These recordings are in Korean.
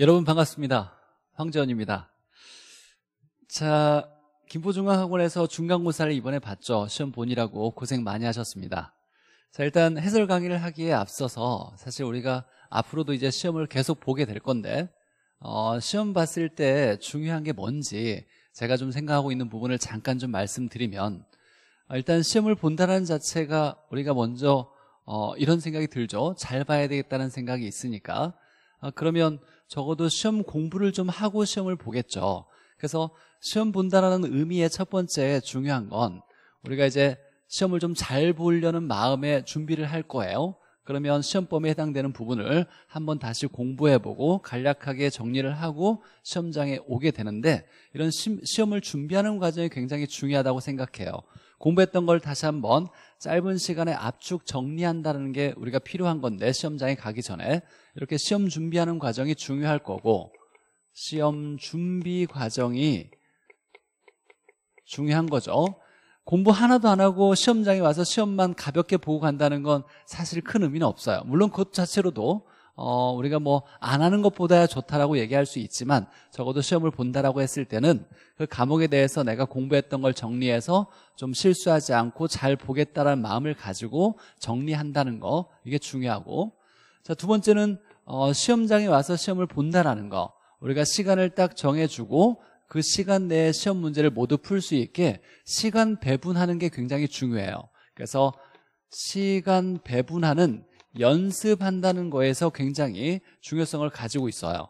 여러분 반갑습니다. 황재원입니다. 자, 김포중앙학원에서 중간고사를 이번에 봤죠. 시험 본이라고 고생 많이 하셨습니다. 자, 일단 해설 강의를 하기에 앞서서 사실 우리가 앞으로도 이제 시험을 계속 보게 될 건데 어, 시험 봤을 때 중요한 게 뭔지 제가 좀 생각하고 있는 부분을 잠깐 좀 말씀드리면 어, 일단 시험을 본다는 자체가 우리가 먼저 어, 이런 생각이 들죠. 잘 봐야 되겠다는 생각이 있으니까 아, 그러면 적어도 시험 공부를 좀 하고 시험을 보겠죠. 그래서 시험 본다라는 의미의 첫 번째 중요한 건 우리가 이제 시험을 좀 잘 보려는 마음에 준비를 할 거예요. 그러면 시험범에 해당되는 부분을 한번 다시 공부해보고 간략하게 정리를 하고 시험장에 오게 되는데 이런 시, 시험을 준비하는 과정이 굉장히 중요하다고 생각해요. 공부했던 걸 다시 한번 짧은 시간에 압축 정리한다는 게 우리가 필요한 건데 시험장에 가기 전에 이렇게 시험 준비하는 과정이 중요할 거고 시험 준비 과정이 중요한 거죠 공부 하나도 안 하고 시험장에 와서 시험만 가볍게 보고 간다는 건 사실 큰 의미는 없어요 물론 그것 자체로도 어, 우리가 뭐 안 하는 것보다 좋다라고 얘기할 수 있지만 적어도 시험을 본다라고 했을 때는 그감옥에 대해서 내가 공부했던 걸 정리해서 좀 실수하지 않고 잘 보겠다라는 마음을 가지고 정리한다는 거 이게 중요하고 자, 두 번째는 어, 시험장에 와서 시험을 본다라는 거 우리가 시간을 딱 정해주고 그 시간 내에 시험 문제를 모두 풀 수 있게 시간 배분하는 게 굉장히 중요해요 그래서 시간 배분하는 연습한다는 거에서 굉장히 중요성을 가지고 있어요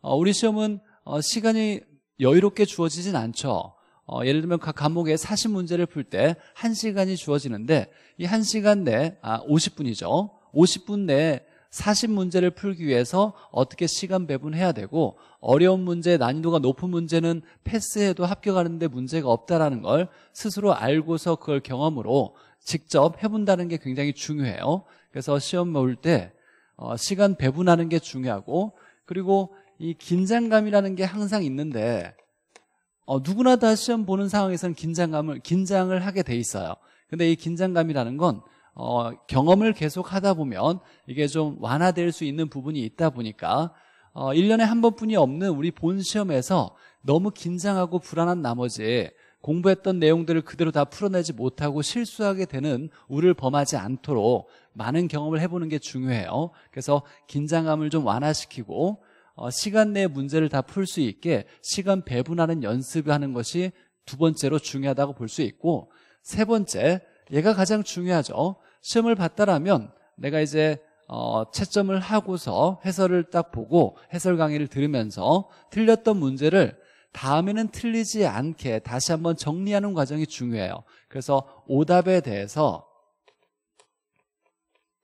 어, 우리 시험은 어, 시간이 여유롭게 주어지진 않죠 어, 예를 들면 각 과목의 사십 문제를 풀 때 1시간이 주어지는데 이 1시간 내, 아 50분이죠 50분 내에 40문제를 풀기 위해서 어떻게 시간 배분해야 되고 어려운 문제, 난이도가 높은 문제는 패스해도 합격하는데 문제가 없다라는 걸 스스로 알고서 그걸 경험으로 직접 해본다는 게 굉장히 중요해요 그래서 시험 볼때 어, 시간 배분하는 게 중요하고 그리고 이 긴장감이라는 게 항상 있는데 어, 누구나 다 시험 보는 상황에서는 긴장감을 긴장을 하게 돼 있어요. 근데 이 긴장감이라는 건 어, 경험을 계속 하다 보면 이게 좀 완화될 수 있는 부분이 있다 보니까 어, 1년에 한 번뿐이 없는 우리 본 시험에서 너무 긴장하고 불안한 나머지 공부했던 내용들을 그대로 다 풀어내지 못하고 실수하게 되는 우를 범하지 않도록 많은 경험을 해보는 게 중요해요. 그래서 긴장감을 좀 완화시키고 어, 시간 내에 문제를 다 풀 수 있게 시간 배분하는 연습하는 것이 두 번째로 중요하다고 볼 수 있고 세 번째 얘가 가장 중요하죠. 시험을 봤다라면 내가 이제 어, 채점을 하고서 해설을 딱 보고 해설 강의를 들으면서 틀렸던 문제를 다음에는 틀리지 않게 다시 한번 정리하는 과정이 중요해요. 그래서 오답에 대해서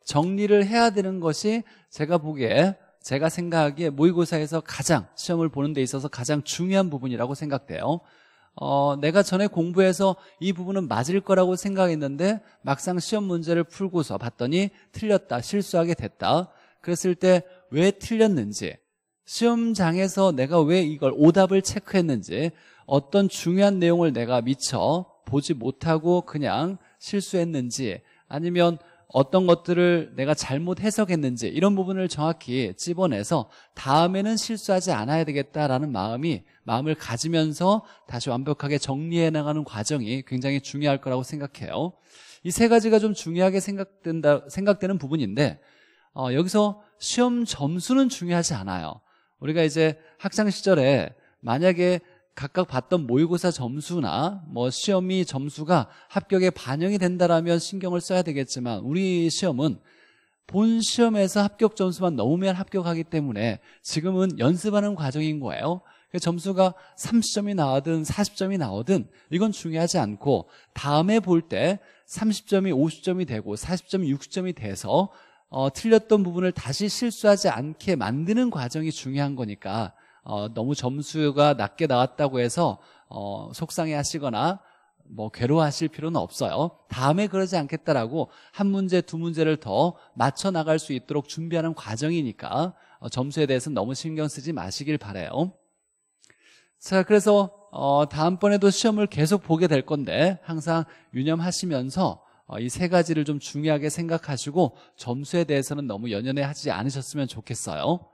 정리를 해야 되는 것이 제가 보기에 제가 생각하기에 모의고사에서 가장 시험을 보는 데 있어서 가장 중요한 부분이라고 생각돼요. 어, 내가 전에 공부해서 이 부분은 맞을 거라고 생각했는데 막상 시험 문제를 풀고서 봤더니 틀렸다, 실수하게 됐다. 그랬을 때 왜 틀렸는지 시험장에서 내가 왜 이걸 오답을 체크했는지 어떤 중요한 내용을 내가 미처 보지 못하고 그냥 실수했는지 아니면 어떤 것들을 내가 잘못 해석했는지 이런 부분을 정확히 집어내서 다음에는 실수하지 않아야 되겠다라는 마음이 마음을 가지면서 다시 완벽하게 정리해 나가는 과정이 굉장히 중요할 거라고 생각해요. 이 세 가지가 좀 중요하게 생각된다 생각되는 부분인데 어, 여기서 시험 점수는 중요하지 않아요. 우리가 이제 학창 시절에 만약에 각각 봤던 모의고사 점수나 뭐 시험이 점수가 합격에 반영이 된다라면 신경을 써야 되겠지만 우리 시험은 본 시험에서 합격 점수만 넘으면 합격하기 때문에 지금은 연습하는 과정인 거예요. 그 점수가 30점이 나오든 40점이 나오든 이건 중요하지 않고 다음에 볼 때 30점이 50점이 되고 40점이 60점이 돼서 어, 틀렸던 부분을 다시 실수하지 않게 만드는 과정이 중요한 거니까 어, 너무 점수가 낮게 나왔다고 해서 어, 속상해하시거나 뭐 괴로워하실 필요는 없어요. 다음에 그러지 않겠다라고 한 문제 두 문제를 더 맞춰 나갈 수 있도록 준비하는 과정이니까 어, 점수에 대해서는 너무 신경 쓰지 마시길 바래요. 자, 그래서 어, 다음번에도 시험을 계속 보게 될 건데 항상 유념하시면서 어, 이세 가지를 좀 중요하게 생각하시고 점수에 대해서는 너무 연연해 하지 않으셨으면 좋겠어요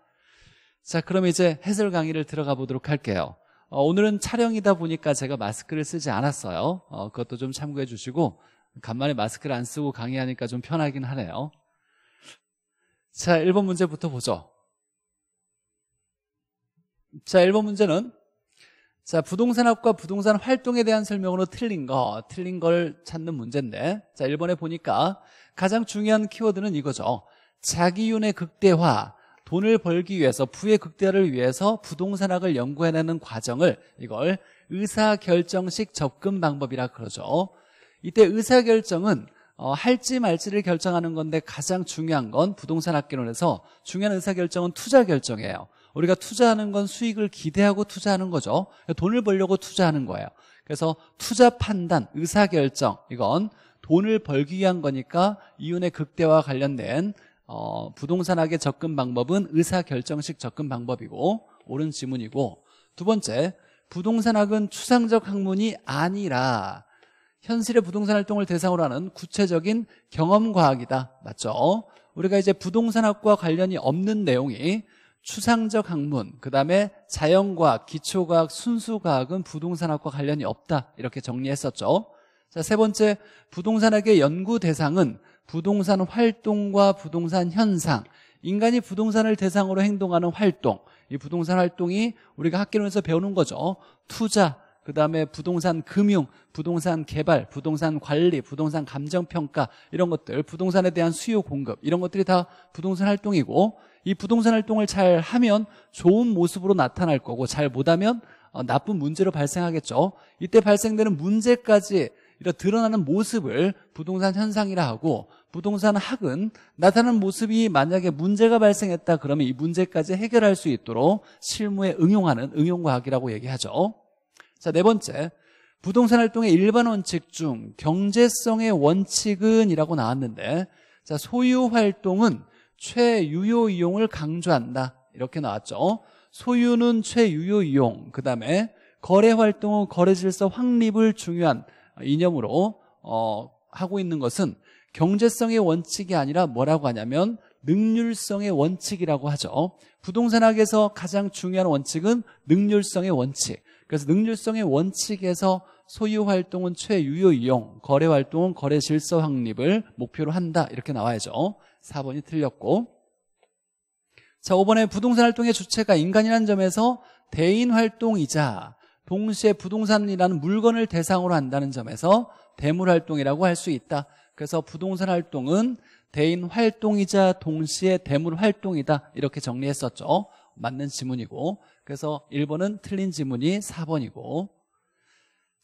자 그럼 이제 해설 강의를 들어가 보도록 할게요 어, 오늘은 촬영이다 보니까 제가 마스크를 쓰지 않았어요 어, 그것도 좀 참고해 주시고 간만에 마스크를 안 쓰고 강의하니까 좀 편하긴 하네요 자 1번 문제부터 보죠 자 1번 문제는 자, 부동산학과 부동산 활동에 대한 설명으로 틀린 거, 틀린 걸 찾는 문제인데. 자, 1번에 보니까 가장 중요한 키워드는 이거죠. 자기윤의 극대화, 돈을 벌기 위해서, 부의 극대화를 위해서 부동산학을 연구해내는 과정을 이걸 의사결정식 접근 방법이라 그러죠. 이때 의사결정은 어, 할지 말지를 결정하는 건데 가장 중요한 건 부동산학개론에서 중요한 의사결정은 투자결정이에요. 우리가 투자하는 건 수익을 기대하고 투자하는 거죠. 돈을 벌려고 투자하는 거예요. 그래서 투자 판단, 의사결정 이건 돈을 벌기 위한 거니까 이윤의 극대화 관련된 어, 부동산학의 접근 방법은 의사결정식 접근 방법이고 옳은 지문이고 두 번째 부동산학은 추상적 학문이 아니라 현실의 부동산 활동을 대상으로 하는 구체적인 경험과학이다 맞죠? 우리가 이제 부동산학과 관련이 없는 내용이 추상적 학문, 그 다음에 자연과학, 기초과학, 순수과학은 부동산학과 관련이 없다 이렇게 정리했었죠 자, 세 번째 부동산학의 연구 대상은 부동산 활동과 부동산 현상 인간이 부동산을 대상으로 행동하는 활동 이 부동산 활동이 우리가 학기론에서 배우는 거죠 투자, 그 다음에 부동산 금융, 부동산 개발, 부동산 관리, 부동산 감정평가 이런 것들 부동산에 대한 수요 공급 이런 것들이 다 부동산 활동이고 이 부동산 활동을 잘 하면 좋은 모습으로 나타날 거고 잘 못하면 어, 나쁜 문제로 발생하겠죠 이때 발생되는 문제까지 이런 드러나는 모습을 부동산 현상이라 하고 부동산 학은 나타나는 모습이 만약에 문제가 발생했다 그러면 이 문제까지 해결할 수 있도록 실무에 응용하는 응용과학이라고 얘기하죠 자네 번째 부동산 활동의 일반 원칙 중 경제성의 원칙은 이라고 나왔는데 자 소유 활동은 최유효 이용을 강조한다. 이렇게 나왔죠. 어? 소유는 최유효 이용. 그 다음에 거래 활동은 거래 질서 확립을 중요한 이념으로 어, 하고 있는 것은 경제성의 원칙이 아니라 뭐라고 하냐면 능률성의 원칙이라고 하죠. 부동산학에서 가장 중요한 원칙은 능률성의 원칙. 그래서 능률성의 원칙에서 소유 활동은 최유효 이용, 거래 활동은 거래 질서 확립을 목표로 한다. 이렇게 나와야죠. 4번이 틀렸고 자 5번에 부동산 활동의 주체가 인간이라는 점에서 대인 활동이자 동시에 부동산이라는 물건을 대상으로 한다는 점에서 대물 활동이라고 할 수 있다 그래서 부동산 활동은 대인 활동이자 동시에 대물 활동이다 이렇게 정리했었죠 맞는 지문이고 그래서 1번은 틀린 지문이 4번이고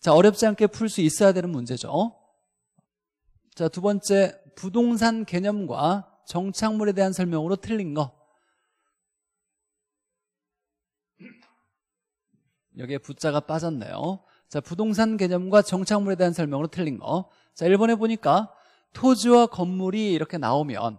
자 어렵지 않게 풀 수 있어야 되는 문제죠 자두 번째 부동산 개념과 정착물에 대한 설명으로 틀린 거 여기에 부자가 빠졌네요 자 부동산 개념과 정착물에 대한 설명으로 틀린 거자 1번에 보니까 토지와 건물이 이렇게 나오면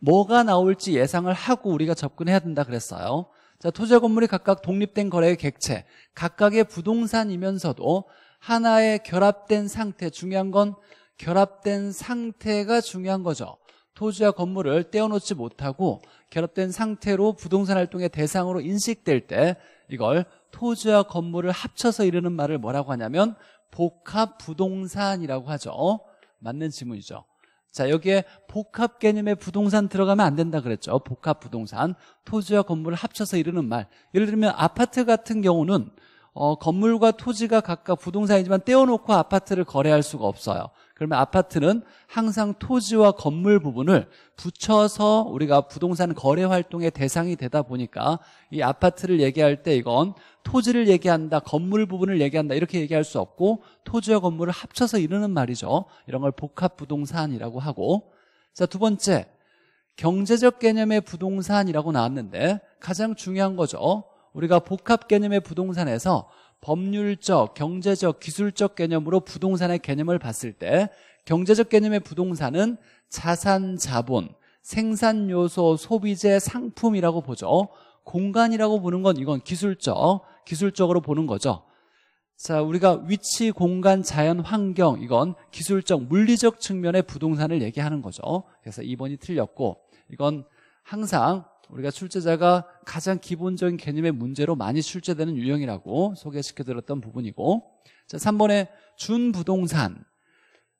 뭐가 나올지 예상을 하고 우리가 접근해야 된다 그랬어요 자, 토지와 건물이 각각 독립된 거래의 객체, 각각의 부동산이면서도 하나의 결합된 상태, 중요한 건 결합된 상태가 중요한 거죠. 토지와 건물을 떼어놓지 못하고 결합된 상태로 부동산 활동의 대상으로 인식될 때 이걸 토지와 건물을 합쳐서 이르는 말을 뭐라고 하냐면 복합부동산이라고 하죠 맞는 지문이죠 자 여기에 복합 개념의 부동산 들어가면 안 된다 그랬죠 복합부동산 토지와 건물을 합쳐서 이르는 말 예를 들면 아파트 같은 경우는 어, 건물과 토지가 각각 부동산이지만 떼어놓고 아파트를 거래할 수가 없어요 그러면 아파트는 항상 토지와 건물 부분을 붙여서 우리가 부동산 거래 활동의 대상이 되다 보니까 이 아파트를 얘기할 때 이건 토지를 얘기한다, 건물 부분을 얘기한다 이렇게 얘기할 수 없고 토지와 건물을 합쳐서 이르는 말이죠. 이런 걸 복합 부동산이라고 하고 자, 두 번째. 경제적 개념의 부동산이라고 나왔는데 가장 중요한 거죠. 우리가 복합 개념의 부동산에서 법률적, 경제적, 기술적 개념으로 부동산의 개념을 봤을 때 경제적 개념의 부동산은 자산, 자본, 생산 요소, 소비재, 상품이라고 보죠. 공간이라고 보는 건 이건 기술적, 기술적으로 보는 거죠. 자, 우리가 위치, 공간, 자연, 환경 이건 기술적, 물리적 측면의 부동산을 얘기하는 거죠. 그래서 2번이 틀렸고 이건 항상 우리가 출제자가 가장 기본적인 개념의 문제로 많이 출제되는 유형이라고 소개시켜드렸던 부분이고 자 3번에 준부동산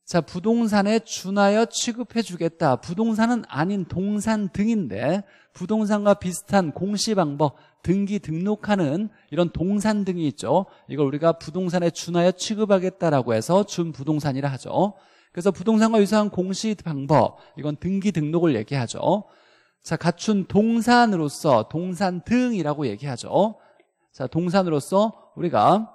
자 부동산에 준하여 취급해 주겠다 부동산은 아닌 동산 등인데 부동산과 비슷한 공시방법 등기 등록하는 이런 동산 등이 있죠 이걸 우리가 부동산에 준하여 취급하겠다라고 해서 준부동산이라 하죠 그래서 부동산과 유사한 공시 방법 이건 등기 등록을 얘기하죠 자, 갖춘 동산으로서 동산 등이라고 얘기하죠. 자, 동산으로서 우리가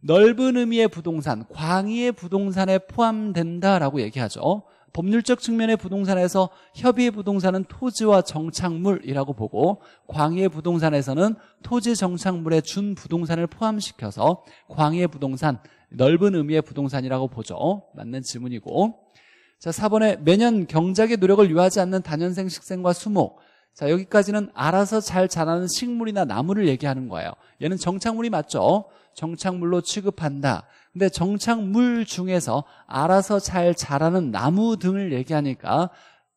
넓은 의미의 부동산, 광의의 부동산에 포함된다라고 얘기하죠. 법률적 측면의 부동산에서 협의의 부동산은 토지와 정착물이라고 보고 광의의 부동산에서는 토지 정착물에준 부동산을 포함시켜서 광의의 부동산, 넓은 의미의 부동산이라고 보죠. 맞는 질문이고 자, 4번에 매년 경작의 노력을 요하지 않는 단연생 식생과 수목. 자, 여기까지는 알아서 잘 자라는 식물이나 나무를 얘기하는 거예요. 얘는 정착물이 맞죠? 정착물로 취급한다. 근데 정착물 중에서 알아서 잘 자라는 나무 등을 얘기하니까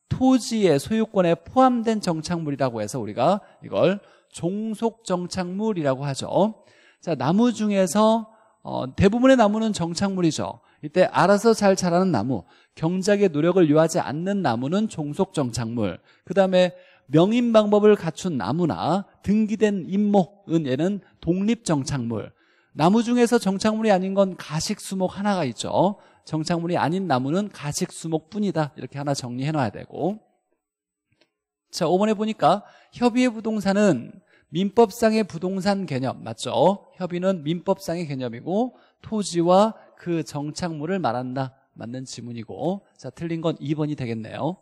토지의 소유권에 포함된 정착물이라고 해서 우리가 이걸 종속 정착물이라고 하죠. 자, 나무 중에서 어, 대부분의 나무는 정착물이죠. 이때 알아서 잘 자라는 나무. 경작의 노력을 요하지 않는 나무는 종속정착물 그 다음에 명인 방법을 갖춘 나무나 등기된 임목은 얘는 독립정착물 나무 중에서 정착물이 아닌 건 가식수목 하나가 있죠 정착물이 아닌 나무는 가식수목뿐이다 이렇게 하나 정리해놔야 되고 자 5번에 보니까 협의의 부동산은 민법상의 부동산 개념 맞죠? 협의는 민법상의 개념이고 토지와 그 정착물을 말한다 맞는 지문이고 자 틀린 건 2번이 되겠네요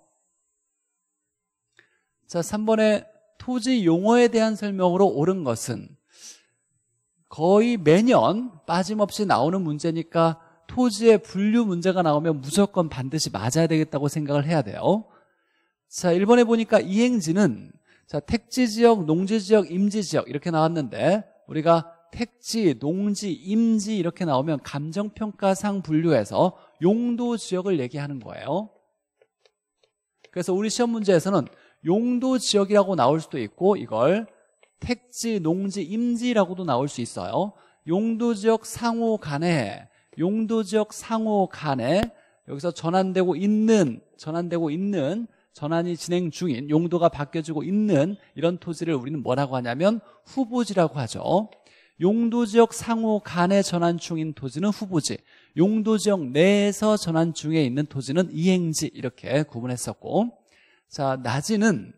자 3번에 토지 용어에 대한 설명으로 옳은 것은 거의 매년 빠짐없이 나오는 문제니까 토지의 분류 문제가 나오면 무조건 반드시 맞아야 되겠다고 생각을 해야 돼요 자 1번에 보니까 이행지는 자 택지지역, 농지지역, 임지지역 이렇게 나왔는데 우리가 택지, 농지, 임지 이렇게 나오면 감정평가상 분류해서 용도 지역을 얘기하는 거예요 그래서 우리 시험 문제에서는 용도 지역이라고 나올 수도 있고 이걸 택지, 농지, 임지라고도 나올 수 있어요 용도 지역 상호 간에 용도 지역 상호 간에 여기서 전환되고 있는 전환되고 있는 전환이 진행 중인 용도가 바뀌어지고 있는 이런 토지를 우리는 뭐라고 하냐면 후보지라고 하죠 용도 지역 상호 간에 전환 중인 토지는 후보지 용도 지역 내에서 전환 중에 있는 토지는 이행지 이렇게 구분했었고 자 낮이는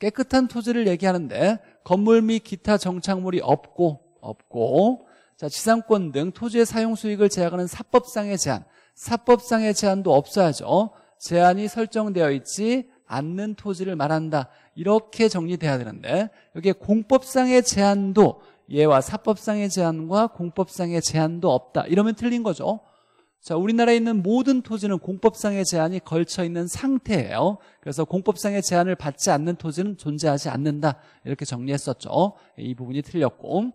깨끗한 토지를 얘기하는데 건물 및 기타 정착물이 없고 없고 자 지상권 등 토지의 사용 수익을 제약하는 사법상의 제한 사법상의 제한도 없어야죠 제한이 설정되어 있지 않는 토지를 말한다 이렇게 정리돼야 되는데 여기에 공법상의 제한도 예와 사법상의 제한과 공법상의 제한도 없다 이러면 틀린 거죠 자, 우리나라에 있는 모든 토지는 공법상의 제한이 걸쳐 있는 상태예요. 그래서 공법상의 제한을 받지 않는 토지는 존재하지 않는다. 이렇게 정리했었죠. 이 부분이 틀렸고.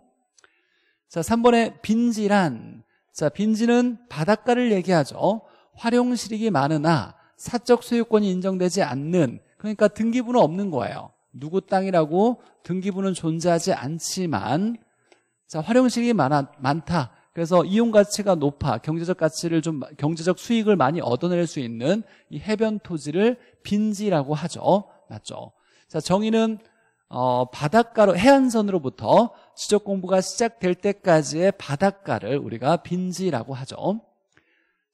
자, 3번에 빈지란. 자, 빈지는 바닷가를 얘기하죠. 활용 실익이 많으나 사적 소유권이 인정되지 않는 그러니까 등기부는 없는 거예요. 누구 땅이라고 등기부는 존재하지 않지만 자활용식이 많아, 많다. 그래서 이용 가치가 높아 경제적 가치를 좀 경제적 수익을 많이 얻어낼 수 있는 이 해변 토지를 빈지라고 하죠. 맞죠? 자 정의는 어, 바닷가로 해안선으로부터 지적 공부가 시작될 때까지의 바닷가를 우리가 빈지라고 하죠.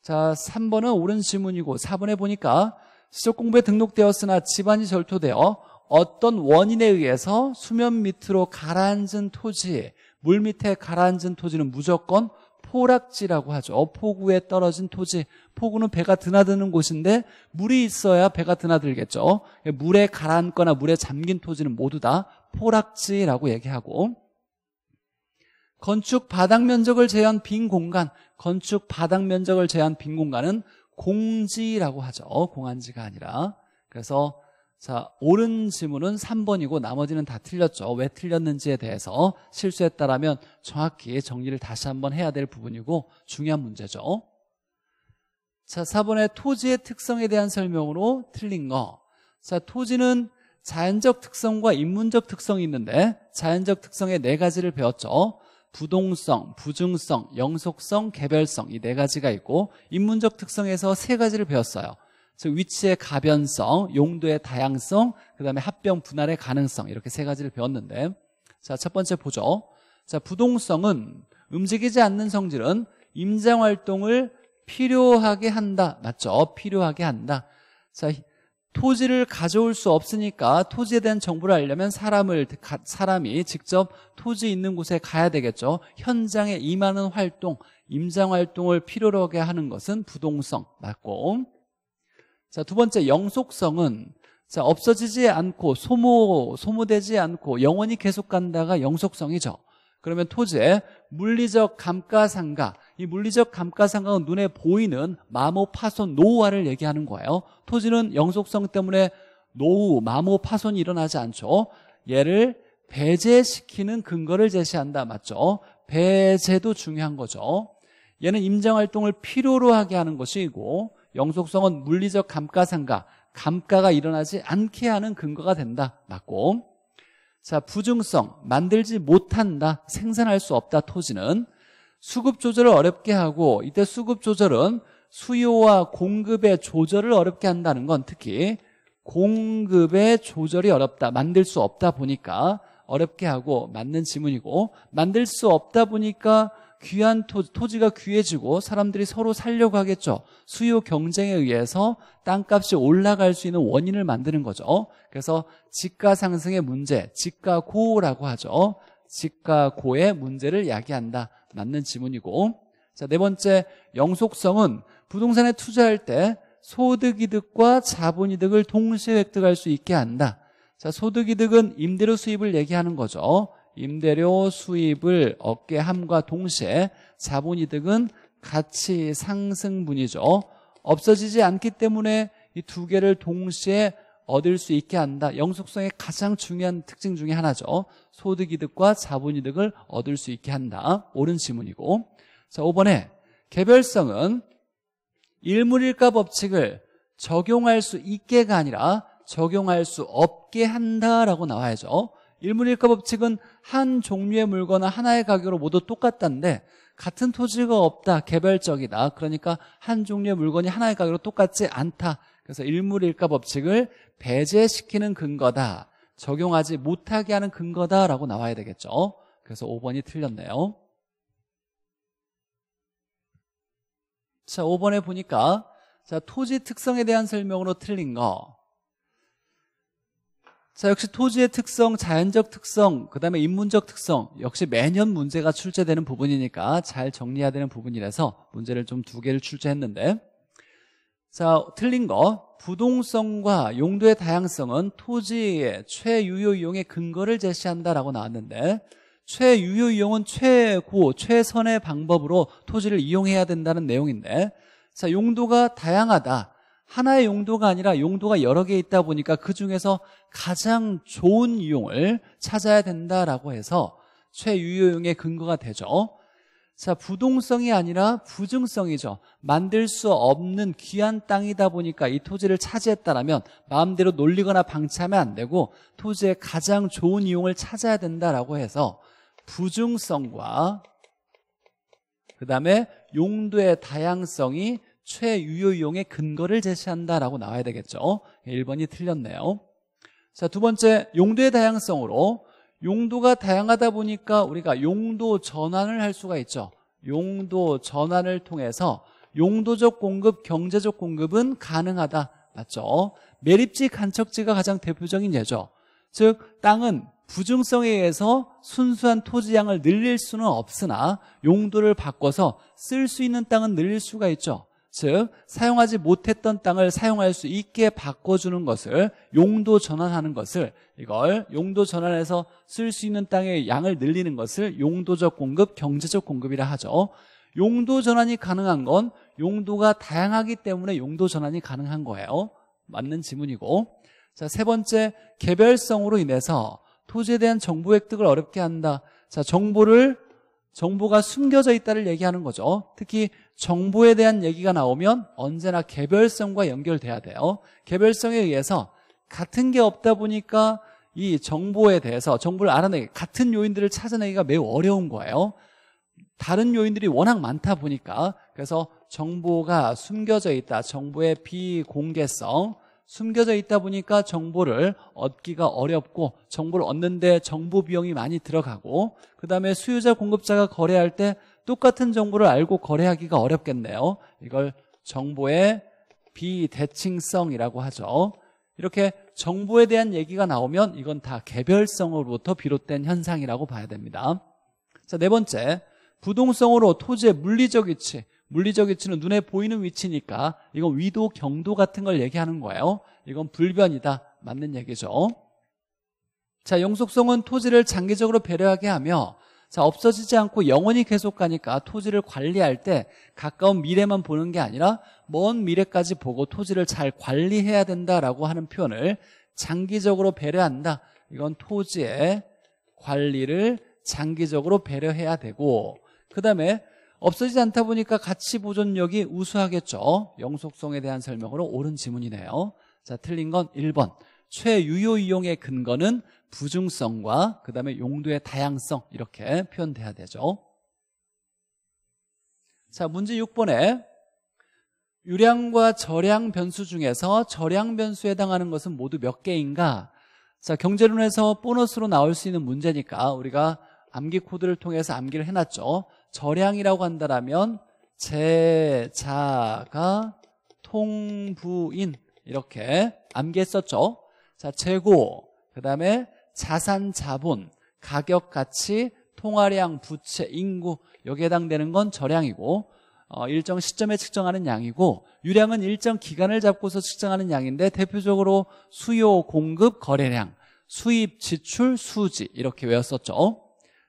자, 3번은 옳은 지문이고 4번에 보니까 지적 공부에 등록되었으나 집안이 절토되어 어떤 원인에 의해서 수면 밑으로 가라앉은 토지, 물 밑에 가라앉은 토지는 무조건 포락지라고 하죠. 어포구에 떨어진 토지. 포구는 배가 드나드는 곳인데 물이 있어야 배가 드나들겠죠. 물에 가라앉거나 물에 잠긴 토지는 모두 다 포락지라고 얘기하고 건축 바닥 면적을 제한 빈 공간, 건축 바닥 면적을 제한 빈 공간은 공지라고 하죠. 공한지가 아니라. 그래서 자, 옳은 지문은 3번이고 나머지는 다 틀렸죠. 왜 틀렸는지에 대해서 실수했다라면 정확히 정리를 다시 한번 해야 될 부분이고 중요한 문제죠. 자, 4번의 토지의 특성에 대한 설명으로 틀린 거. 자, 토지는 자연적 특성과 인문적 특성이 있는데 자연적 특성의 네 가지를 배웠죠. 부동성, 부중성, 영속성, 개별성 이 네 가지가 있고 인문적 특성에서 세 가지를 배웠어요. 즉 위치의 가변성, 용도의 다양성, 그 다음에 합병 분할의 가능성 이렇게 세 가지를 배웠는데 자첫 번째 보죠. 자 부동성은 움직이지 않는 성질은 임장활동을 필요하게 한다. 맞죠? 필요하게 한다. 자 토지를 가져올 수 없으니까 토지에 대한 정보를 알려면 사람을 사람이 직접 토지 있는 곳에 가야 되겠죠. 현장에 임하는 활동, 임장 활동을 필요로 하게 하는 것은 부동성 맞고 자, 두 번째 영속성은 자, 없어지지 않고 소모 소모되지 않고 영원히 계속 간다가 영속성이죠. 그러면 토지의 물리적 감가상각 이 물리적 감가상각은 눈에 보이는 마모 파손 노후화를 얘기하는 거예요. 토지는 영속성 때문에 노후 마모 파손이 일어나지 않죠. 얘를 배제시키는 근거를 제시한다 맞죠? 배제도 중요한 거죠. 얘는 임장활동을 필요로 하게 하는 것이고 영속성은 물리적 감가상각, 감가가 일어나지 않게 하는 근거가 된다. 맞고. 자, 부증성, 만들지 못한다. 생산할 수 없다. 토지는. 수급 조절을 어렵게 하고, 이때 수급 조절은 수요와 공급의 조절을 어렵게 한다는 건 특히 공급의 조절이 어렵다. 만들 수 없다 보니까 어렵게 하고 맞는 지문이고, 만들 수 없다 보니까 귀한 토, 토지가 귀해지고 사람들이 서로 살려고 하겠죠. 수요 경쟁에 의해서 땅값이 올라갈 수 있는 원인을 만드는 거죠. 그래서 집가 상승의 문제, 집가고라고 하죠. 집가고의 문제를 야기한다. 맞는 지문이고. 자, 네 번째 영속성은 부동산에 투자할 때 소득이득과 자본이득을 동시에 획득할 수 있게 한다. 자, 소득이득은 임대료 수입을 얘기하는 거죠. 임대료 수입을 얻게 함과 동시에 자본이득은 가치 상승분이죠. 없어지지 않기 때문에 이 두 개를 동시에 얻을 수 있게 한다. 영속성의 가장 중요한 특징 중의 하나죠. 소득이득과 자본이득을 얻을 수 있게 한다. 옳은 지문이고. 자, 5번에 개별성은 일물일가 법칙을 적용할 수 있게가 아니라 적용할 수 없게 한다라고 나와야죠. 일물일가 법칙은 한 종류의 물건은 하나의 가격으로 모두 똑같다는데 같은 토지가 없다 개별적이다 그러니까 한 종류의 물건이 하나의 가격으로 똑같지 않다 그래서 일물일가 법칙을 배제시키는 근거다 적용하지 못하게 하는 근거다라고 나와야 되겠죠 그래서 5번이 틀렸네요 자 5번에 보니까 자 토지 특성에 대한 설명으로 틀린 거 자, 역시 토지의 특성, 자연적 특성, 그 다음에 인문적 특성 역시 매년 문제가 출제되는 부분이니까 잘 정리해야 되는 부분이라서 문제를 좀 두 개를 출제했는데 자, 틀린 거 부동성과 용도의 다양성은 토지의 최유효 이용의 근거를 제시한다라고 나왔는데 최유효 이용은 최고, 최선의 방법으로 토지를 이용해야 된다는 내용인데 자, 용도가 다양하다 하나의 용도가 아니라 용도가 여러 개 있다 보니까 그 중에서 가장 좋은 이용을 찾아야 된다라고 해서 최유효용의 근거가 되죠. 자, 부동성이 아니라 부증성이죠. 만들 수 없는 귀한 땅이다 보니까 이 토지를 차지했다라면 마음대로 놀리거나 방치하면 안 되고 토지의 가장 좋은 이용을 찾아야 된다라고 해서 부증성과 그 다음에 용도의 다양성이 최유효이용의 근거를 제시한다라고 나와야 되겠죠 1번이 틀렸네요 자두 번째 용도의 다양성으로 용도가 다양하다 보니까 우리가 용도 전환을 할 수가 있죠 용도 전환을 통해서 용도적 공급, 경제적 공급은 가능하다 맞죠? 매립지, 간척지가 가장 대표적인 예죠 즉 땅은 부증성에 의해서 순수한 토지 양을 늘릴 수는 없으나 용도를 바꿔서 쓸 수 있는 땅은 늘릴 수가 있죠 즉 사용하지 못했던 땅을 사용할 수 있게 바꿔주는 것을 용도 전환하는 것을 이걸 용도 전환해서 쓸 수 있는 땅의 양을 늘리는 것을 용도적 공급, 경제적 공급이라 하죠 용도 전환이 가능한 건 용도가 다양하기 때문에 용도 전환이 가능한 거예요 맞는 지문이고 자세 번째 개별성으로 인해서 토지에 대한 정보 획득을 어렵게 한다 자 정보를 정보가 숨겨져 있다를 얘기하는 거죠. 특히 정보에 대한 얘기가 나오면 언제나 개별성과 연결돼야 돼요. 개별성에 의해서 같은 게 없다 보니까 이 정보에 대해서 정보를 알아내기 같은 요인들을 찾아내기가 매우 어려운 거예요. 다른 요인들이 워낙 많다 보니까 그래서 정보가 숨겨져 있다. 정보의 비공개성 숨겨져 있다 보니까 정보를 얻기가 어렵고 정보를 얻는데 정보 비용이 많이 들어가고 그다음에 수요자 공급자가 거래할 때 똑같은 정보를 알고 거래하기가 어렵겠네요 이걸 정보의 비대칭성이라고 하죠 이렇게 정보에 대한 얘기가 나오면 이건 다 개별성으로부터 비롯된 현상이라고 봐야 됩니다 자네 번째 부동성으로 토지의 물리적 위치 물리적 위치는 눈에 보이는 위치니까 이건 위도, 경도 같은 걸 얘기하는 거예요 이건 불변이다 맞는 얘기죠 자 영속성은 토지를 장기적으로 배려하게 하며 자 없어지지 않고 영원히 계속 가니까 토지를 관리할 때 가까운 미래만 보는 게 아니라 먼 미래까지 보고 토지를 잘 관리해야 된다라고 하는 표현을 장기적으로 배려한다 이건 토지의 관리를 장기적으로 배려해야 되고 그 다음에 없어지지 않다 보니까 가치 보존력이 우수하겠죠. 영속성에 대한 설명으로 옳은 지문이네요. 자, 틀린 건 1번. 최유효 이용의 근거는 부중성과 그다음에 용도의 다양성 이렇게 표현돼야 되죠. 자, 문제 6번에 유량과 절량 변수 중에서 절량 변수에 해당하는 것은 모두 몇 개인가? 자, 경제론에서 보너스로 나올 수 있는 문제니까 우리가 암기 코드를 통해서 암기를 해놨죠. 절량이라고 한다면 제자가 통부인 이렇게 암기했었죠. 자, 재고 그다음에 자산 자본 가격 가치 통화량 부채 인구 여기에 해당되는 건 절량이고 어, 일정 시점에 측정하는 양이고 유량은 일정 기간을 잡고서 측정하는 양인데 대표적으로 수요, 공급, 거래량, 수입, 지출, 수지 이렇게 외웠었죠.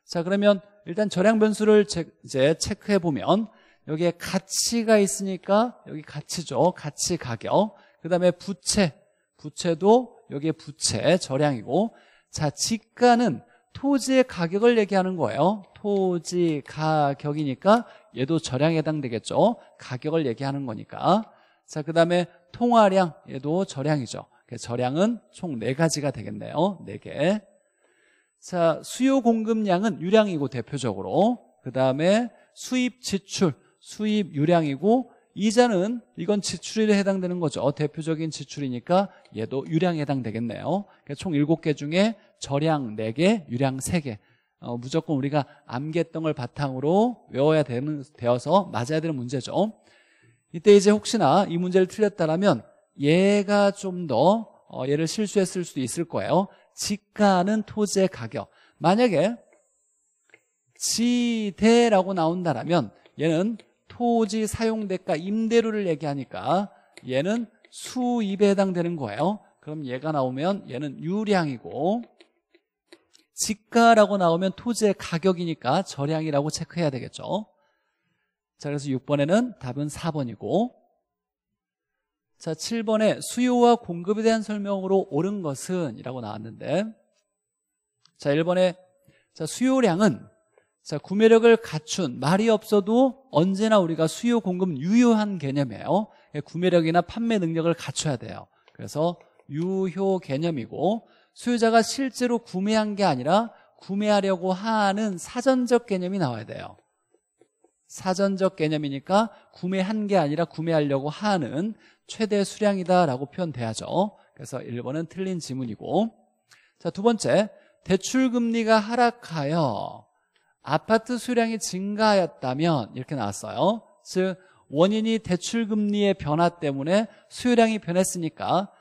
자 그러면 일단 절약 변수를 이제 체크해 보면 여기에 가치가 있으니까 여기 가치죠. 가치 가격. 그다음에 부채. 부채도 여기에 부채 절약이고 자, 지가는 토지의 가격을 얘기하는 거예요. 토지 가격이니까 얘도 절약에 해당되겠죠. 가격을 얘기하는 거니까. 자, 그다음에 통화량 얘도 절약이죠 절량은 총 4가지가 되겠네요. 4개. 자, 수요 공급량은 유량이고 대표적으로. 그 다음에 수입 지출, 수입 유량이고 이자는 이건 지출에 해당되는 거죠. 대표적인 지출이니까 얘도 유량에 해당되겠네요. 그러니총 7개 중에 절량 4개, 유량 3개. 어, 무조건 우리가 암기했던 걸 바탕으로 외워야 되는, 되어서 맞아야 되는 문제죠. 이때 이제 혹시나 이 문제를 틀렸다면 얘가 좀더 어, 얘를 실수했을 수도 있을 거예요. 지가는 토지의 가격 만약에 지대라고 나온다라면 얘는 토지 사용대가 임대료를 얘기하니까 얘는 수입에 해당되는 거예요 그럼 얘가 나오면 얘는 유량이고 지가라고 나오면 토지의 가격이니까 절량이라고 체크해야 되겠죠 자 그래서 6번에는 답은 4번이고 자, 7번에 수요와 공급에 대한 설명으로 옳은 것은 이라고 나왔는데 자, 1번에 자, 수요량은 자, 구매력을 갖춘 말이 없어도 언제나 우리가 수요 공급 유효한 개념이에요. 예, 구매력이나 판매 능력을 갖춰야 돼요. 그래서 유효 개념이고 수요자가 실제로 구매한 게 아니라 구매하려고 하는 사전적 개념이 나와야 돼요. 사전적 개념이니까 구매한 게 아니라 구매하려고 하는 최대 수량이다라고 표현돼야죠. 그래서 1번은 틀린 지문이고 자, 두 번째. 대출 금리가 하락하여 아파트 수량이 증가하였다면 이렇게 나왔어요. 즉 원인이 대출 금리의 변화 때문에 수요량이 변했으니까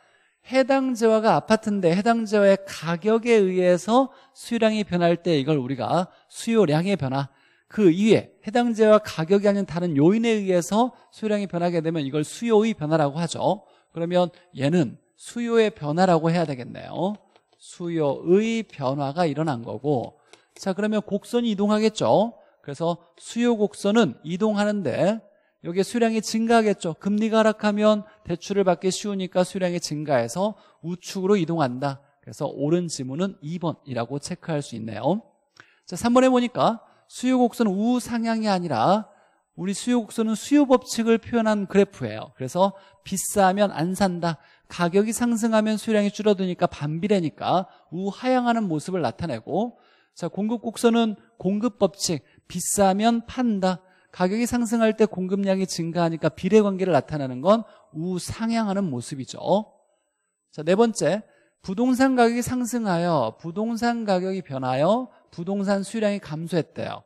해당 재화가 아파트인데 해당 재화의 가격에 의해서 수요량이 변할 때 이걸 우리가 수요량의 변화 그 이외 해당재와 가격이 아닌 다른 요인에 의해서 수요량이 변하게 되면 이걸 수요의 변화라고 하죠. 그러면 얘는 수요의 변화라고 해야 되겠네요. 수요의 변화가 일어난 거고 자 그러면 곡선이 이동하겠죠. 그래서 수요 곡선은 이동하는데 여기에 수량이 증가하겠죠. 금리가 하락하면 대출을 받기 쉬우니까 수량이 증가해서 우측으로 이동한다. 그래서 옳은 지문은 2번이라고 체크할 수 있네요. 자, 3번에 보니까 수요 곡선 우상향이 아니라 우리 수요 곡선은 수요 법칙을 표현한 그래프예요. 그래서 비싸면 안 산다. 가격이 상승하면 수량이 줄어드니까 반비례니까 우하향하는 모습을 나타내고 자 공급 곡선은 공급 법칙 비싸면 판다. 가격이 상승할 때 공급량이 증가하니까 비례 관계를 나타내는 건 우상향하는 모습이죠. 자, 네 번째. 부동산 가격이 상승하여 부동산 가격이 변하여 부동산 수요량이 감소했대요.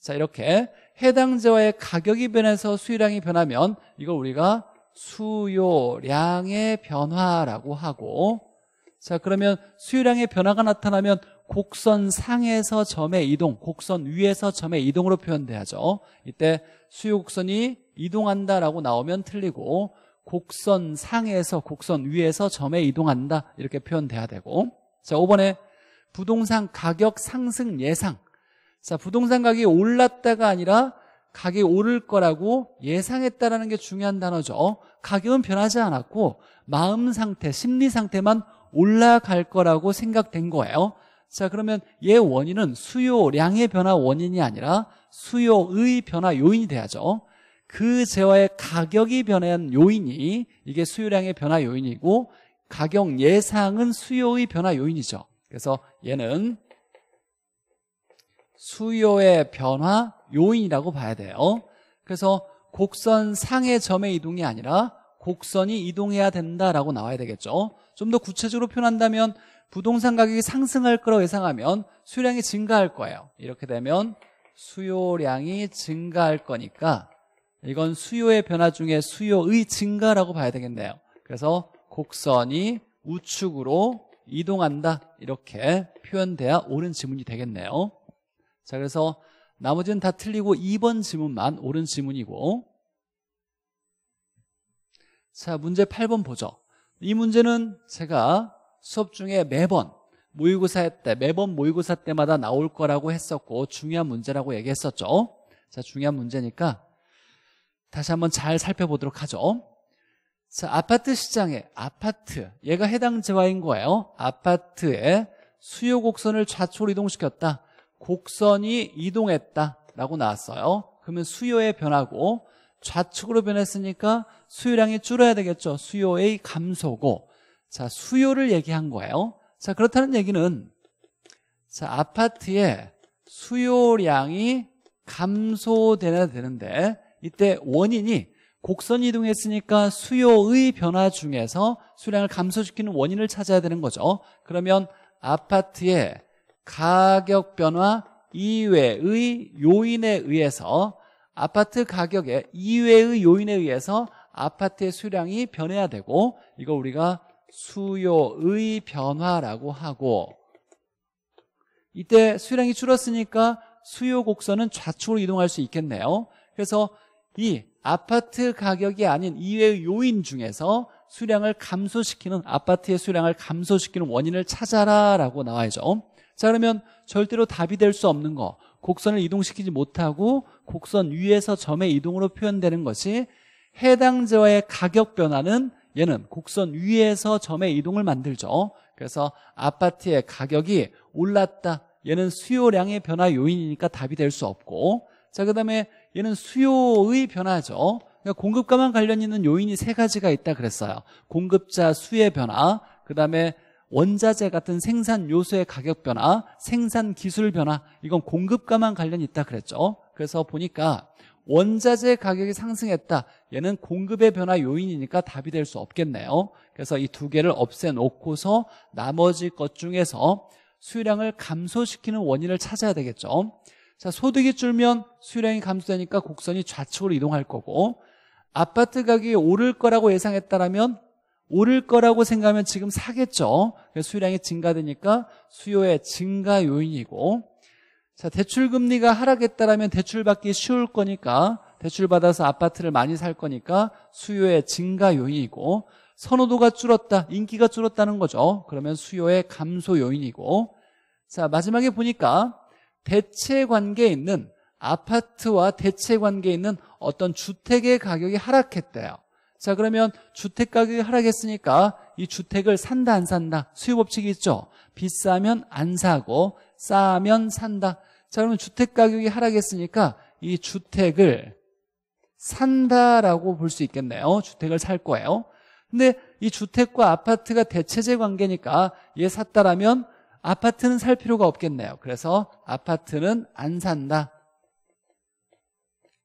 자 이렇게 해당자와의 가격이 변해서 수요량이 변하면 이걸 우리가 수요량의 변화라고 하고 자 그러면 수요량의 변화가 나타나면 곡선 상에서 점의 이동 곡선 위에서 점의 이동으로 표현돼야죠 이때 수요 곡선이 이동한다라고 나오면 틀리고 곡선 상에서 곡선 위에서 점에 이동한다 이렇게 표현돼야 되고 자 5번에 부동산 가격 상승 예상 자 부동산 가격이 올랐다가 아니라 가격이 오를 거라고 예상했다라는 게 중요한 단어죠 어? 가격은 변하지 않았고 마음 상태, 심리 상태만 올라갈 거라고 생각된 거예요 자 그러면 얘 원인은 수요량의 변화 원인이 아니라 수요의 변화 요인이 돼야죠 그 재화의 가격이 변한 요인이 이게 수요량의 변화 요인이고 가격 예상은 수요의 변화 요인이죠 그래서 얘는 수요의 변화 요인이라고 봐야 돼요 그래서 곡선 상의 점의 이동이 아니라 곡선이 이동해야 된다라고 나와야 되겠죠 좀 더 구체적으로 표현한다면 부동산 가격이 상승할 거라고 예상하면 수요량이 증가할 거예요 이렇게 되면 수요량이 증가할 거니까 이건 수요의 변화 중에 수요의 증가라고 봐야 되겠네요 그래서 곡선이 우측으로 이동한다 이렇게 표현돼야 옳은 지문이 되겠네요 자 그래서 나머지는 다 틀리고 2번 지문만 옳은 지문이고 자 문제 8번 보죠 이 문제는 제가 수업 중에 매번 모의고사 때 매번 모의고사 때마다 나올 거라고 했었고 중요한 문제라고 얘기했었죠 자 중요한 문제니까 다시 한번 잘 살펴보도록 하죠 자, 아파트 시장에 아파트 얘가 해당 재화인 거예요. 아파트에 수요 곡선을 좌초로 이동시켰다. 곡선이 이동했다라고 나왔어요. 그러면 수요의 변화고 좌측으로 변했으니까 수요량이 줄어야 되겠죠. 수요의 감소고. 자, 수요를 얘기한 거예요. 자, 그렇다는 얘기는 자, 아파트의 수요량이 감소되나 되는데 이때 원인이 곡선 이동했으니까 수요의 변화 중에서 수량을 감소시키는 원인을 찾아야 되는 거죠 그러면 아파트의 가격 변화 이외의 요인에 의해서 아파트 가격의 이외의 요인에 의해서 아파트의 수량이 변해야 되고 이거 우리가 수요의 변화라고 하고 이때 수량이 줄었으니까 수요 곡선은 좌측으로 이동할 수 있겠네요 그래서 이 아파트 가격이 아닌 이외의 요인 중에서 수량을 감소시키는 아파트의 수량을 감소시키는 원인을 찾아라라고 나와야죠. 자 그러면 절대로 답이 될 수 없는 거 곡선을 이동시키지 못하고 곡선 위에서 점의 이동으로 표현되는 것이 해당 자와의 가격 변화는 얘는 곡선 위에서 점의 이동을 만들죠. 그래서 아파트의 가격이 올랐다. 얘는 수요량의 변화 요인이니까 답이 될 수 없고 자 그다음에 얘는 수요의 변화죠. 그러니까 공급과만 관련 있는 요인이 세 가지가 있다 그랬어요. 공급자 수의 변화, 그 다음에 원자재 같은 생산 요소의 가격 변화, 생산 기술 변화, 이건 공급과만 관련이 있다 그랬죠. 그래서 보니까 원자재 가격이 상승했다. 얘는 공급의 변화 요인이니까 답이 될 수 없겠네요. 그래서 이 두 개를 없애놓고서 나머지 것 중에서 수량을 감소시키는 원인을 찾아야 되겠죠. 자, 소득이 줄면 수요량이 감소되니까 곡선이 좌측으로 이동할 거고 아파트 가격이 오를 거라고 예상했다라면 오를 거라고 생각하면 지금 사겠죠. 수요량이 증가되니까 수요의 증가 요인이고 자, 대출 금리가 하락했다면 대출 받기 쉬울 거니까 대출 받아서 아파트를 많이 살 거니까 수요의 증가 요인이고 선호도가 줄었다. 인기가 줄었다는 거죠. 그러면 수요의 감소 요인이고 자, 마지막에 보니까 대체 관계에 있는 아파트와 대체 관계에 있는 어떤 주택의 가격이 하락했대요. 자 그러면 주택 가격이 하락했으니까 이 주택을 산다 안 산다 수요 법칙이 있죠. 비싸면 안 사고 싸면 산다. 자 그러면 주택 가격이 하락했으니까 이 주택을 산다라고 볼 수 있겠네요. 주택을 살 거예요. 근데 이 주택과 아파트가 대체제 관계니까 얘 샀다라면 아파트는 살 필요가 없겠네요. 그래서 아파트는 안 산다.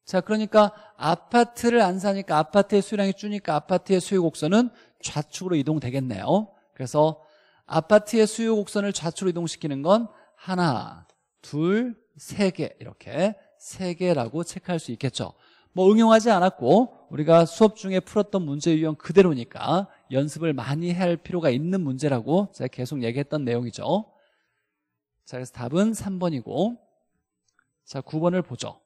자, 그러니까 아파트를 안 사니까 아파트의 수량이 줄니까 아파트의 수요 곡선은 좌측으로 이동되겠네요. 그래서 아파트의 수요 곡선을 좌측으로 이동시키는 건 하나, 둘, 세 개 이렇게 세 개라고 체크할 수 있겠죠. 뭐 응용하지 않았고 우리가 수업 중에 풀었던 문제 유형 그대로니까 연습을 많이 할 필요가 있는 문제라고 제가 계속 얘기했던 내용이죠. 자, 그래서 답은 3번이고 자, 9번을 보죠.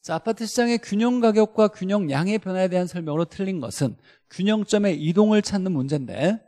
자, 아파트 시장의 균형 가격과 균형 양의 변화에 대한 설명으로 틀린 것은 균형점의 이동을 찾는 문제인데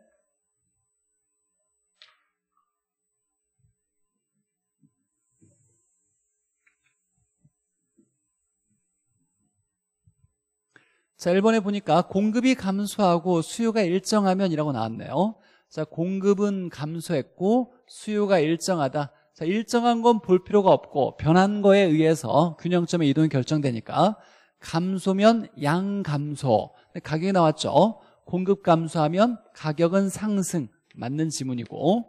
자, 1번에 보니까 공급이 감소하고 수요가 일정하면 이라고 나왔네요. 자, 공급은 감소했고 수요가 일정하다. 자, 일정한 건 볼 필요가 없고 변한 거에 의해서 균형점의 이동이 결정되니까 감소면 양 감소. 가격이 나왔죠. 공급 감소하면 가격은 상승. 맞는 지문이고.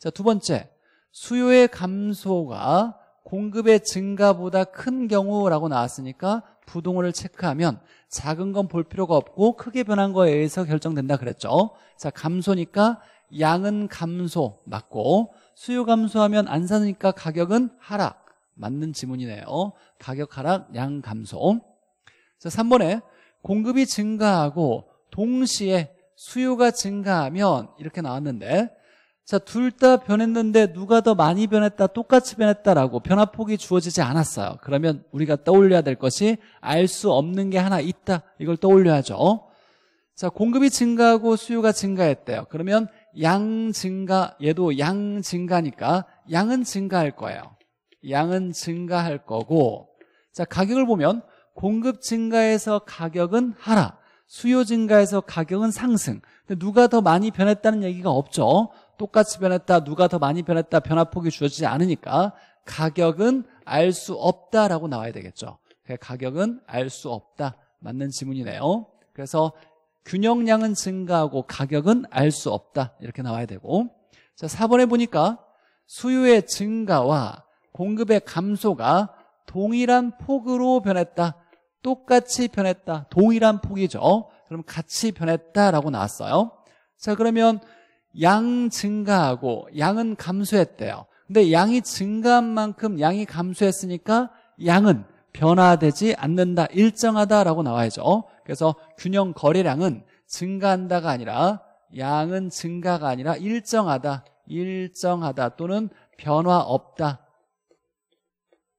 자, 두 번째. 수요의 감소가 공급의 증가보다 큰 경우라고 나왔으니까 부동을 체크하면 작은 건 볼 필요가 없고 크게 변한 거에 의해서 결정된다 그랬죠 자 감소니까 양은 감소 맞고 수요 감소하면 안 사니까 가격은 하락 맞는 지문이네요 가격 하락 양 감소 자 3번에 공급이 증가하고 동시에 수요가 증가하면 이렇게 나왔는데 자, 둘 다 변했는데 누가 더 많이 변했다, 똑같이 변했다라고 변화폭이 주어지지 않았어요. 그러면 우리가 떠올려야 될 것이 알 수 없는 게 하나 있다. 이걸 떠올려야죠. 자, 공급이 증가하고 수요가 증가했대요. 그러면 양 증가, 얘도 양 증가니까 양은 증가할 거예요. 양은 증가할 거고 자, 가격을 보면 공급 증가에서 가격은 하락, 수요 증가에서 가격은 상승. 근데 누가 더 많이 변했다는 얘기가 없죠. 똑같이 변했다 누가 더 많이 변했다 변화폭이 주어지지 않으니까 가격은 알 수 없다라고 나와야 되겠죠 그러니까 가격은 알 수 없다 맞는 지문이네요 그래서 균형량은 증가하고 가격은 알 수 없다 이렇게 나와야 되고 자 4번에 보니까 수요의 증가와 공급의 감소가 동일한 폭으로 변했다 똑같이 변했다 동일한 폭이죠 그럼 같이 변했다라고 나왔어요 자 그러면 양 증가하고 양은 감소했대요. 근데 양이 증가한 만큼 양이 감소했으니까 양은 변화되지 않는다, 일정하다라고 나와야죠. 그래서 균형 거래량은 증가한다가 아니라 양은 증가가 아니라 일정하다, 일정하다 또는 변화 없다.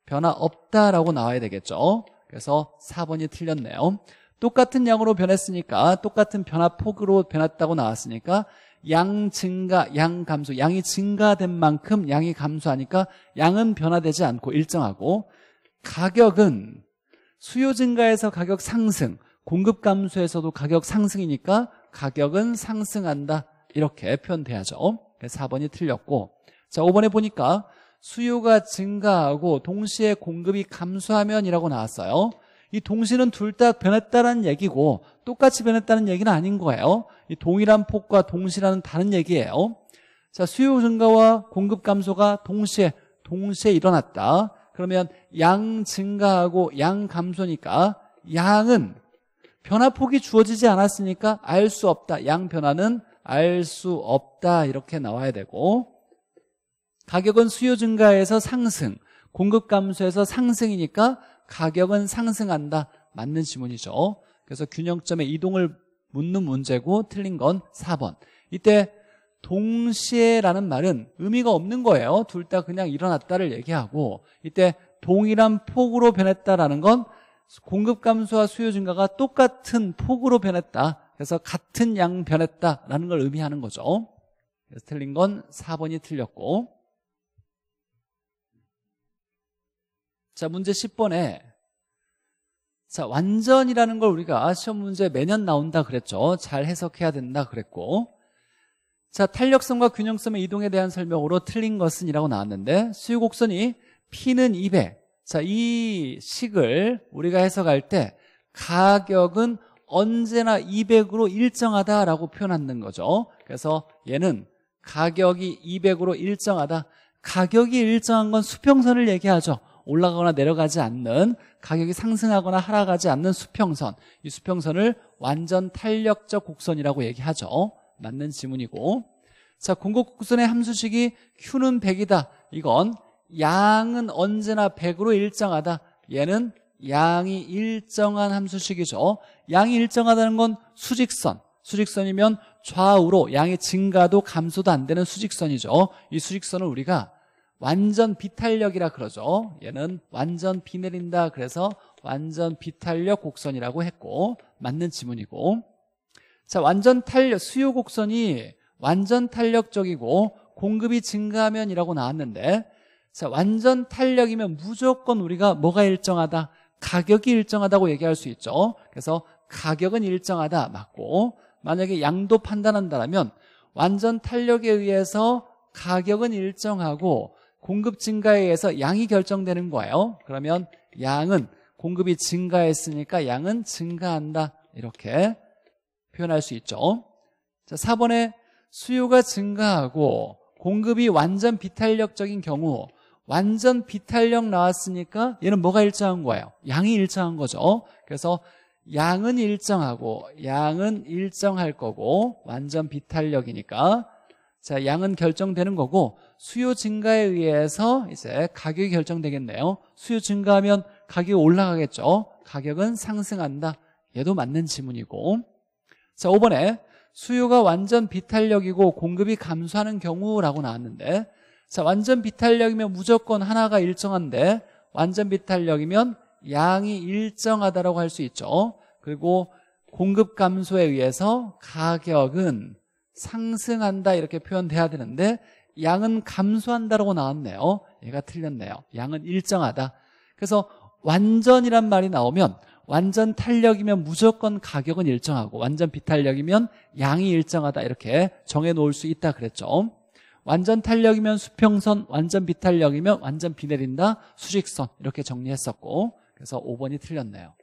변화 없다라고 나와야 되겠죠. 그래서 4번이 틀렸네요. 똑같은 양으로 변했으니까 똑같은 변화폭으로 변했다고 나왔으니까 양 증가, 양 감소, 양이 증가된 만큼 양이 감소하니까 양은 변화되지 않고 일정하고 가격은 수요 증가에서 가격 상승, 공급 감소에서도 가격 상승이니까 가격은 상승한다 이렇게 표현돼야죠 4번이 틀렸고 자 5번에 보니까 수요가 증가하고 동시에 공급이 감소하면 이라고 나왔어요 이 동시는 둘 다 변했다는 얘기고 똑같이 변했다는 얘기는 아닌 거예요. 이 동일한 폭과 동시라는 다른 얘기예요. 자, 수요 증가와 공급 감소가 동시에 동시에 일어났다. 그러면 양 증가하고 양 감소니까 양은 변화폭이 주어지지 않았으니까 알 수 없다. 양 변화는 알 수 없다. 이렇게 나와야 되고 가격은 수요 증가에서 상승, 공급 감소에서 상승이니까 가격은 상승한다. 맞는 지문이죠. 그래서 균형점의 이동을 묻는 문제고 틀린 건 4번. 이때 동시에라는 말은 의미가 없는 거예요. 둘 다 그냥 일어났다를 얘기하고 이때 동일한 폭으로 변했다라는 건 공급 감소와 수요 증가가 똑같은 폭으로 변했다. 그래서 같은 양 변했다라는 걸 의미하는 거죠. 그래서 틀린 건 4번이 틀렸고 자, 문제 10번에 자, 완전이라는 걸 우리가 시험 문제 매년 나온다 그랬죠. 잘 해석해야 된다 그랬고. 자, 탄력성과 균형성의 이동에 대한 설명으로 틀린 것은 이라고 나왔는데 수유곡선이 P는 200. 자, 이 식을 우리가 해석할 때 가격은 언제나 200으로 일정하다라고 표현하는 거죠. 그래서 얘는 가격이 200으로 일정하다. 가격이 일정한 건 수평선을 얘기하죠. 올라가거나 내려가지 않는 가격이 상승하거나 하락하지 않는 수평선 이 수평선을 완전 탄력적 곡선이라고 얘기하죠 맞는 지문이고 자 공급곡선의 함수식이 Q는 100이다 이건 양은 언제나 100으로 일정하다 얘는 양이 일정한 함수식이죠 양이 일정하다는 건 수직선 수직선이면 좌우로 양의 증가도 감소도 안 되는 수직선이죠 이 수직선을 우리가 완전 비탄력이라 그러죠 얘는 완전 비 내린다 그래서 완전 비탄력 곡선이라고 했고 맞는 지문이고 자 완전 탄력 수요 곡선이 완전 탄력적이고 공급이 증가하면 이라고 나왔는데 자 완전 탄력이면 무조건 우리가 뭐가 일정하다 가격이 일정하다고 얘기할 수 있죠 그래서 가격은 일정하다 맞고 만약에 양도 판단한다면 완전 탄력에 의해서 가격은 일정하고 공급 증가에 의해서 양이 결정되는 거예요 그러면 양은 공급이 증가했으니까 양은 증가한다 이렇게 표현할 수 있죠 자 4번에 수요가 증가하고 공급이 완전 비탄력적인 경우 완전 비탄력 나왔으니까 얘는 뭐가 일정한 거예요 양이 일정한 거죠 그래서 양은 일정하고 양은 일정할 거고 완전 비탄력이니까 자, 양은 결정되는 거고 수요 증가에 의해서 이제 가격이 결정되겠네요. 수요 증가하면 가격이 올라가겠죠. 가격은 상승한다. 얘도 맞는 지문이고. 자, 5번에 수요가 완전 비탄력이고 공급이 감소하는 경우라고 나왔는데 자, 완전 비탄력이면 무조건 하나가 일정한데 완전 비탄력이면 양이 일정하다라고 할 수 있죠. 그리고 공급 감소에 의해서 가격은 상승한다 이렇게 표현돼야 되는데 양은 감소한다라고 나왔네요 얘가 틀렸네요 양은 일정하다 그래서 완전이란 말이 나오면 완전 탄력이면 무조건 가격은 일정하고 완전 비탄력이면 양이 일정하다 이렇게 정해놓을 수 있다 그랬죠 완전 탄력이면 수평선 완전 비탄력이면 완전 비내린다 수직선 이렇게 정리했었고 그래서 5번이 틀렸네요